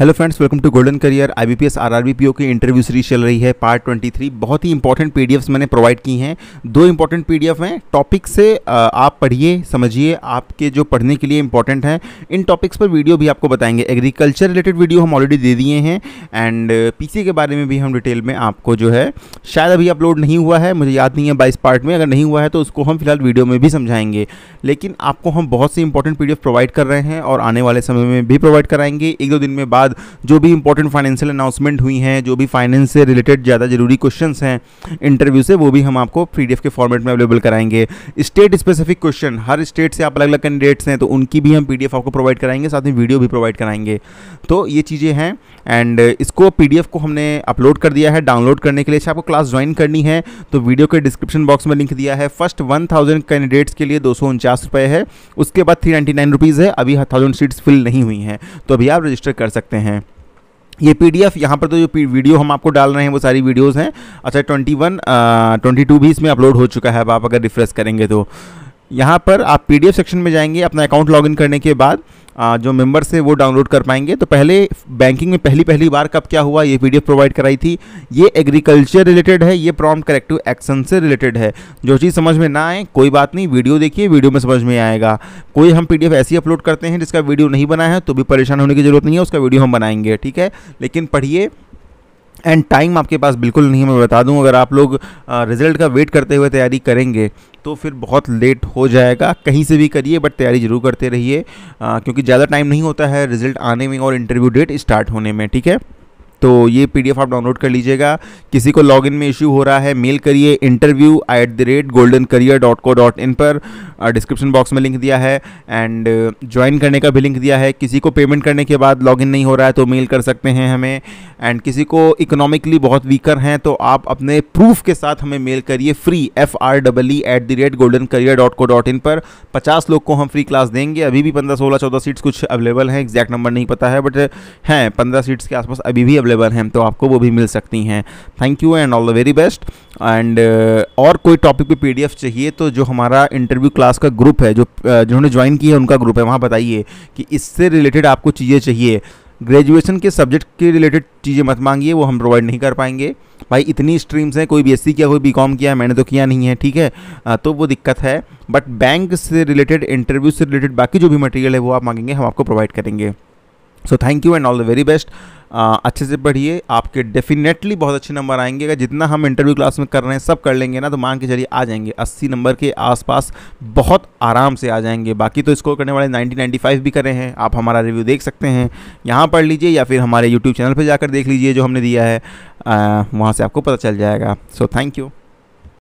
hello friends welcome to golden career IBPS RRB PO की interview series चल रही है पार्ट 23 बहुत ही इंपॉर्टेंट पीडीएफ्स मैंने प्रोवाइड की हैं दो इंपॉर्टेंट पीडीएफ हैं टॉपिक से आप पढ़िए समझिए आपके जो पढ़ने के लिए इंपॉर्टेंट हैं इन टॉपिक्स पर वीडियो भी आपको बताएंगे एग्रीकल्चर रिलेटेड वीडियो हम ऑलरेडी दे दिए हैं एंड पी के बारे में भी हम डिटेल में आपको जो है शायद अभी अपलोड नहीं हुआ है मुझे याद नहीं है बाईस पार्ट में अगर नहीं हुआ है तो उसको हम फिलहाल वीडियो में भी समझाएंगे लेकिन आपको हम बहुत से इंपॉर्टेंट पी प्रोवाइड कर रहे हैं और आने वाले समय में भी प्रोवाइड कराएंगे एक दो दिन में बाद बाद जो भी इंपॉर्टेंट फाइनेंशियल अनाउंसमेंट हुई हैं जो भी फाइनेंस से रिलेटेड ज़्यादा ज़रूरी क्वेश्चन हैं इंटरव्यू से वो भी हम आपको पी के फॉर्मेट में अवेलेबल कराएंगे स्टेट स्पेसिफिक क्वेश्चन हर स्टेट से आप अलग अलग कैंडिडेट्स हैं तो उनकी भी हम पी आपको प्रोवाइड कराएंगे साथ में वीडियो भी प्रोवाइड कराएंगे तो ये चीज़ें हैं एंड इसको पी को हमने अपलोड कर दिया है डाउनलोड करने के लिए अच्छा, आपको क्लास ज्वाइन करनी है तो वीडियो के डिस्क्रिप्शन बॉक्स में लिंक दिया है फर्स्ट वन थाउजेंड कैंडिडेट्स के लिए दो सौ उनचास रुपए है उसके बाद थ्री नाइन्टी नाइन रुपीज़ है अभी थाउजेंड सीट्स फिल नहीं हुई हैं तो अभी आप रजिस्टर कर सकते सकते हैं ये पी डी एफ यहाँ पर तो जो वीडियो हम आपको डाल रहे हैं वो सारी वीडियोज़ हैं अच्छा ट्वेंटी वन ट्वेंटी टू भी इसमें अपलोड हो चुका है अब आप अगर रिफ्रेश करेंगे तो यहाँ पर आप पीडीएफ सेक्शन में जाएंगे अपना अकाउंट लॉगिन करने के बाद आ, जो मेंबर्स है वो डाउनलोड कर पाएंगे तो पहले बैंकिंग में पहली पहली बार कब क्या हुआ ये पीडीएफ प्रोवाइड कराई थी ये एग्रीकल्चर रिलेटेड है ये प्रॉम करेक्टिव एक्शन से रिलेटेड है जो चीज़ समझ में ना आए कोई बात नहीं वीडियो देखिए वीडियो में समझ में आएगा कोई हम पी ऐसी अपलोड करते हैं जिसका वीडियो नहीं बना है तो भी परेशान होने की ज़रूरत नहीं है उसका वीडियो हम बनाएंगे ठीक है लेकिन पढ़िए एंड टाइम आपके पास बिल्कुल नहीं मैं बता दूं अगर आप लोग रिजल्ट का वेट करते हुए तैयारी करेंगे तो फिर बहुत लेट हो जाएगा कहीं से भी करिए बट तैयारी ज़रूर करते रहिए क्योंकि ज़्यादा टाइम नहीं होता है रिजल्ट आने में और इंटरव्यू डेट स्टार्ट होने में ठीक है तो ये पी आप डाउनलोड कर लीजिएगा किसी को लॉग में इश्यू हो रहा है मेल करिए interview at the rate golden career dot co dot in पर डिस्क्रिप्शन बॉक्स में लिंक दिया है एंड ज्वाइन करने का भी लिंक दिया है किसी को पेमेंट करने के बाद लॉगिन नहीं हो रहा है तो मेल कर सकते हैं हमें एंड किसी को इकोनॉमिकली बहुत वीकर हैं तो आप अपने प्रूफ के साथ हमें मेल करिए free F R double E at the rate golden career dot co dot in पर पचास लोग को हम फ्री क्लास देंगे अभी भी पंद्रह सोलह चौदह सीट्स कुछ अवेलेबल हैं एग्जैक्ट नंबर नहीं पता है बट हैं पंद्रह सीट्स के आसपास अभी भी अवेलेबल अवेलेबल हैं तो आपको वो भी मिल सकती हैं thank you and all the very best and और कोई टॉपिक पे पीडीएफ चाहिए तो जो हमारा इंटरव्यू क्लास का ग्रुप है जो uh, जिन्होंने ज्वाइन किया है उनका ग्रुप है वहाँ बताइए कि इससे रिलेटेड आपको चीज़ें चाहिए ग्रेजुएशन के सब्जेक्ट के रिलेटेड चीज़ें मत मांगिए वो हम प्रोवाइड नहीं कर पाएंगे भाई इतनी स्ट्रीम्स हैं कोई बीएससी किया कोई बीकॉम किया मैंने तो किया नहीं है ठीक है आ, uh, तो वो दिक्कत है बट बैंक से रिलेटेड इंटरव्यू से रिलेटेड बाकी जो भी मटेरियल है वो आप मांगेंगे हम आपको प्रोवाइड करेंगे so thank you and all the very best ah, अच्छे से पढ़िए आपके डेफिनेटली बहुत अच्छे नंबर आएंगे अगर जितना हम इंटरव्यू क्लास में कर रहे हैं सब कर लेंगे ना तो मान के चलिए आ जाएंगे 80 नंबर के आसपास बहुत आराम से आ जाएंगे बाकी तो स्कोर करने वाले 90 95 भी कर रहे हैं आप हमारा रिव्यू देख सकते हैं यहाँ पढ़ लीजिए या फिर हमारे यूट्यूब चैनल पर जाकर देख लीजिए जो हमने दिया है वहाँ से आपको पता चल जाएगा सो थैंक यू